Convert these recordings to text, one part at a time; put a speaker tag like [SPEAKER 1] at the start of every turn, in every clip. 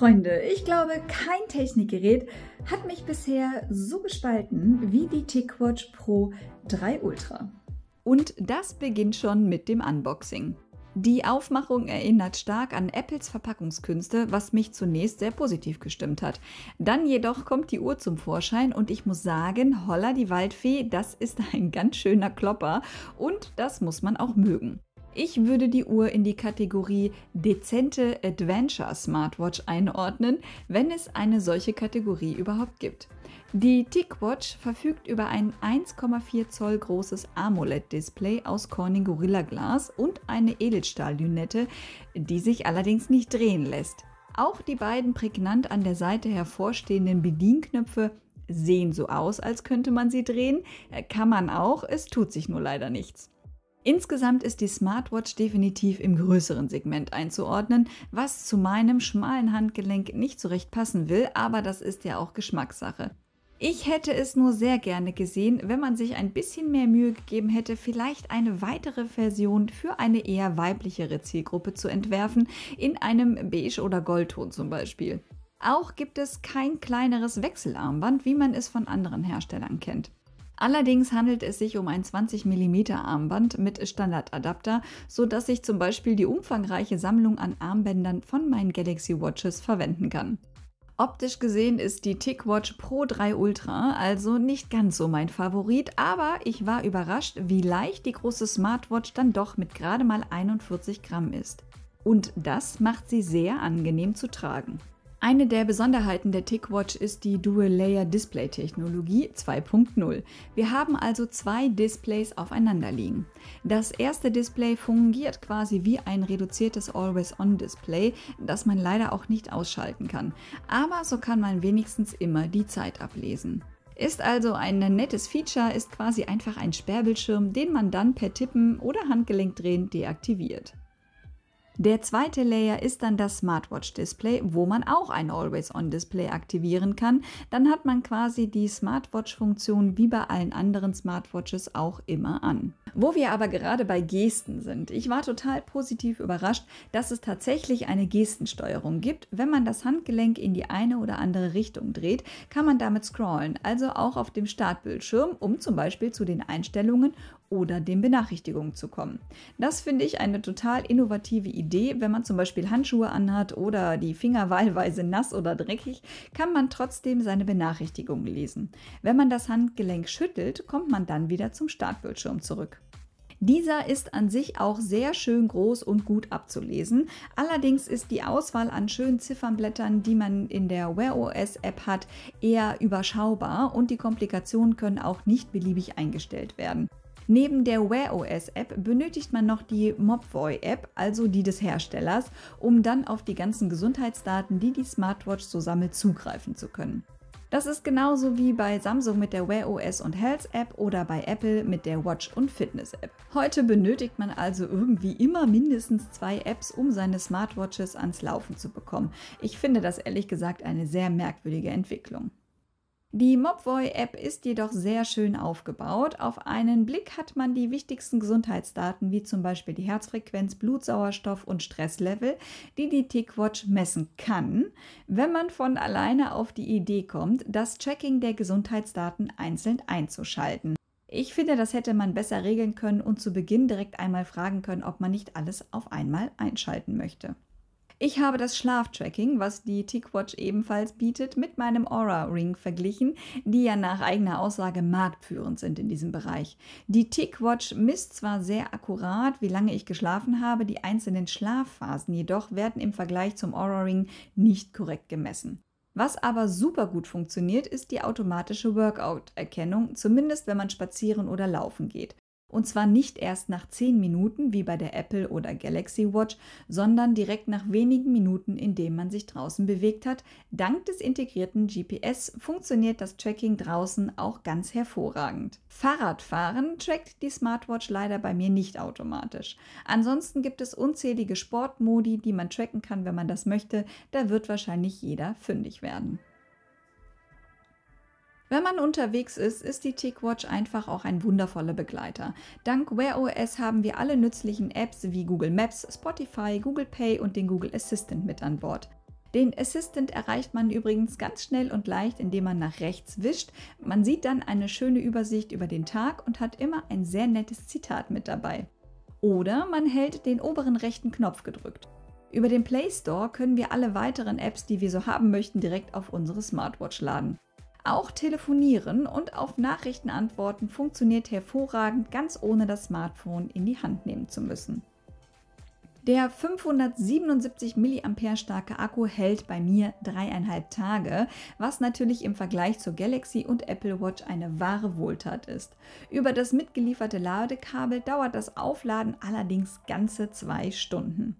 [SPEAKER 1] Freunde, ich glaube, kein Technikgerät hat mich bisher so gespalten wie die TicWatch Pro 3 Ultra. Und das beginnt schon mit dem Unboxing. Die Aufmachung erinnert stark an Apples Verpackungskünste, was mich zunächst sehr positiv gestimmt hat. Dann jedoch kommt die Uhr zum Vorschein und ich muss sagen, holla die Waldfee, das ist ein ganz schöner Klopper und das muss man auch mögen. Ich würde die Uhr in die Kategorie dezente Adventure Smartwatch einordnen, wenn es eine solche Kategorie überhaupt gibt. Die TicWatch verfügt über ein 1,4 Zoll großes AMOLED-Display aus Corning Gorilla Glas und eine Edelstahllünette, die sich allerdings nicht drehen lässt. Auch die beiden prägnant an der Seite hervorstehenden Bedienknöpfe sehen so aus, als könnte man sie drehen, kann man auch, es tut sich nur leider nichts. Insgesamt ist die Smartwatch definitiv im größeren Segment einzuordnen, was zu meinem schmalen Handgelenk nicht so recht passen will, aber das ist ja auch Geschmackssache. Ich hätte es nur sehr gerne gesehen, wenn man sich ein bisschen mehr Mühe gegeben hätte, vielleicht eine weitere Version für eine eher weiblichere Zielgruppe zu entwerfen, in einem Beige- oder Goldton zum Beispiel. Auch gibt es kein kleineres Wechselarmband, wie man es von anderen Herstellern kennt. Allerdings handelt es sich um ein 20 mm Armband mit Standardadapter, sodass ich zum Beispiel die umfangreiche Sammlung an Armbändern von meinen Galaxy Watches verwenden kann. Optisch gesehen ist die TicWatch Pro 3 Ultra also nicht ganz so mein Favorit, aber ich war überrascht, wie leicht die große Smartwatch dann doch mit gerade mal 41 Gramm ist. Und das macht sie sehr angenehm zu tragen. Eine der Besonderheiten der TicWatch ist die Dual-Layer-Display-Technologie 2.0. Wir haben also zwei Displays aufeinander liegen. Das erste Display fungiert quasi wie ein reduziertes Always-On-Display, das man leider auch nicht ausschalten kann. Aber so kann man wenigstens immer die Zeit ablesen. Ist also ein nettes Feature, ist quasi einfach ein Sperrbildschirm, den man dann per Tippen oder Handgelenkdrehen deaktiviert. Der zweite Layer ist dann das Smartwatch-Display, wo man auch ein Always-On-Display aktivieren kann. Dann hat man quasi die Smartwatch-Funktion wie bei allen anderen Smartwatches auch immer an. Wo wir aber gerade bei Gesten sind. Ich war total positiv überrascht, dass es tatsächlich eine Gestensteuerung gibt. Wenn man das Handgelenk in die eine oder andere Richtung dreht, kann man damit scrollen, also auch auf dem Startbildschirm, um zum Beispiel zu den Einstellungen oder den Benachrichtigungen zu kommen. Das finde ich eine total innovative Idee Idee, wenn man zum Beispiel Handschuhe anhat oder die Finger wahlweise nass oder dreckig, kann man trotzdem seine Benachrichtigungen lesen. Wenn man das Handgelenk schüttelt, kommt man dann wieder zum Startbildschirm zurück. Dieser ist an sich auch sehr schön groß und gut abzulesen. Allerdings ist die Auswahl an schönen Ziffernblättern, die man in der Wear OS App hat, eher überschaubar und die Komplikationen können auch nicht beliebig eingestellt werden. Neben der Wear OS App benötigt man noch die Mobvoi App, also die des Herstellers, um dann auf die ganzen Gesundheitsdaten, die die Smartwatch so sammelt, zugreifen zu können. Das ist genauso wie bei Samsung mit der Wear OS und Health App oder bei Apple mit der Watch und Fitness App. Heute benötigt man also irgendwie immer mindestens zwei Apps, um seine Smartwatches ans Laufen zu bekommen. Ich finde das ehrlich gesagt eine sehr merkwürdige Entwicklung. Die Mobvoi-App ist jedoch sehr schön aufgebaut. Auf einen Blick hat man die wichtigsten Gesundheitsdaten wie zum Beispiel die Herzfrequenz, Blutsauerstoff und Stresslevel, die die Tickwatch messen kann, wenn man von alleine auf die Idee kommt, das Tracking der Gesundheitsdaten einzeln einzuschalten. Ich finde, das hätte man besser regeln können und zu Beginn direkt einmal fragen können, ob man nicht alles auf einmal einschalten möchte. Ich habe das Schlaftracking, was die Tickwatch ebenfalls bietet, mit meinem Aura Ring verglichen, die ja nach eigener Aussage marktführend sind in diesem Bereich. Die Tickwatch misst zwar sehr akkurat, wie lange ich geschlafen habe, die einzelnen Schlafphasen jedoch werden im Vergleich zum Aura Ring nicht korrekt gemessen. Was aber super gut funktioniert, ist die automatische Workout-Erkennung, zumindest wenn man spazieren oder laufen geht. Und zwar nicht erst nach 10 Minuten wie bei der Apple oder Galaxy Watch, sondern direkt nach wenigen Minuten, indem man sich draußen bewegt hat. Dank des integrierten GPS funktioniert das Tracking draußen auch ganz hervorragend. Fahrradfahren trackt die Smartwatch leider bei mir nicht automatisch. Ansonsten gibt es unzählige Sportmodi, die man tracken kann, wenn man das möchte. Da wird wahrscheinlich jeder fündig werden. Wenn man unterwegs ist, ist die TicWatch einfach auch ein wundervoller Begleiter. Dank Wear OS haben wir alle nützlichen Apps wie Google Maps, Spotify, Google Pay und den Google Assistant mit an Bord. Den Assistant erreicht man übrigens ganz schnell und leicht, indem man nach rechts wischt. Man sieht dann eine schöne Übersicht über den Tag und hat immer ein sehr nettes Zitat mit dabei. Oder man hält den oberen rechten Knopf gedrückt. Über den Play Store können wir alle weiteren Apps, die wir so haben möchten, direkt auf unsere Smartwatch laden. Auch Telefonieren und auf Nachrichten antworten funktioniert hervorragend, ganz ohne das Smartphone in die Hand nehmen zu müssen. Der 577 mAh starke Akku hält bei mir dreieinhalb Tage, was natürlich im Vergleich zur Galaxy und Apple Watch eine wahre Wohltat ist. Über das mitgelieferte Ladekabel dauert das Aufladen allerdings ganze zwei Stunden.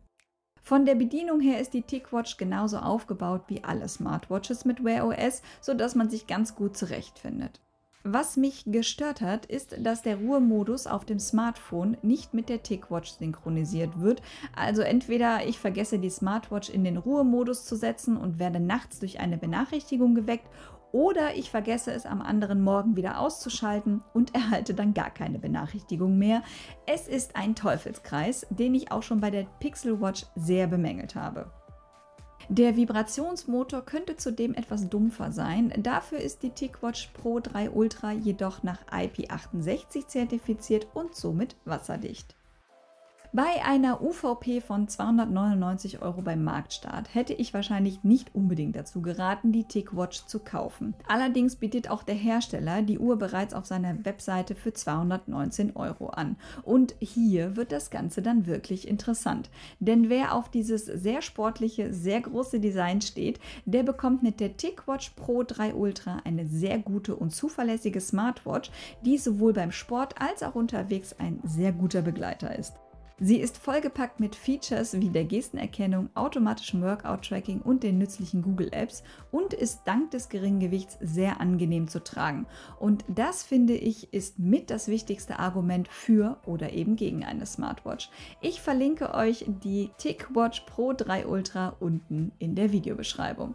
[SPEAKER 1] Von der Bedienung her ist die TicWatch genauso aufgebaut wie alle Smartwatches mit Wear OS, sodass man sich ganz gut zurechtfindet. Was mich gestört hat, ist, dass der Ruhemodus auf dem Smartphone nicht mit der Tickwatch synchronisiert wird. Also entweder ich vergesse die Smartwatch in den Ruhemodus zu setzen und werde nachts durch eine Benachrichtigung geweckt oder ich vergesse es am anderen Morgen wieder auszuschalten und erhalte dann gar keine Benachrichtigung mehr. Es ist ein Teufelskreis, den ich auch schon bei der Pixel Watch sehr bemängelt habe. Der Vibrationsmotor könnte zudem etwas dumpfer sein. Dafür ist die TicWatch Pro 3 Ultra jedoch nach IP68 zertifiziert und somit wasserdicht. Bei einer UVP von 299 Euro beim Marktstart hätte ich wahrscheinlich nicht unbedingt dazu geraten, die TicWatch zu kaufen. Allerdings bietet auch der Hersteller die Uhr bereits auf seiner Webseite für 219 Euro an. Und hier wird das Ganze dann wirklich interessant. Denn wer auf dieses sehr sportliche, sehr große Design steht, der bekommt mit der TicWatch Pro 3 Ultra eine sehr gute und zuverlässige Smartwatch, die sowohl beim Sport als auch unterwegs ein sehr guter Begleiter ist. Sie ist vollgepackt mit Features wie der Gestenerkennung, automatischem Workout-Tracking und den nützlichen Google Apps und ist dank des geringen Gewichts sehr angenehm zu tragen. Und das finde ich ist mit das wichtigste Argument für oder eben gegen eine Smartwatch. Ich verlinke euch die TickWatch Pro 3 Ultra unten in der Videobeschreibung.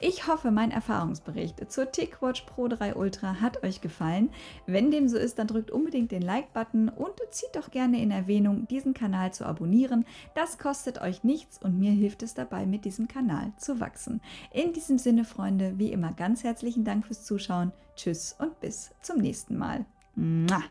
[SPEAKER 1] Ich hoffe, mein Erfahrungsbericht zur TicWatch Pro 3 Ultra hat euch gefallen. Wenn dem so ist, dann drückt unbedingt den Like-Button und zieht doch gerne in Erwähnung, diesen Kanal zu abonnieren. Das kostet euch nichts und mir hilft es dabei, mit diesem Kanal zu wachsen. In diesem Sinne, Freunde, wie immer ganz herzlichen Dank fürs Zuschauen. Tschüss und bis zum nächsten Mal. Mua.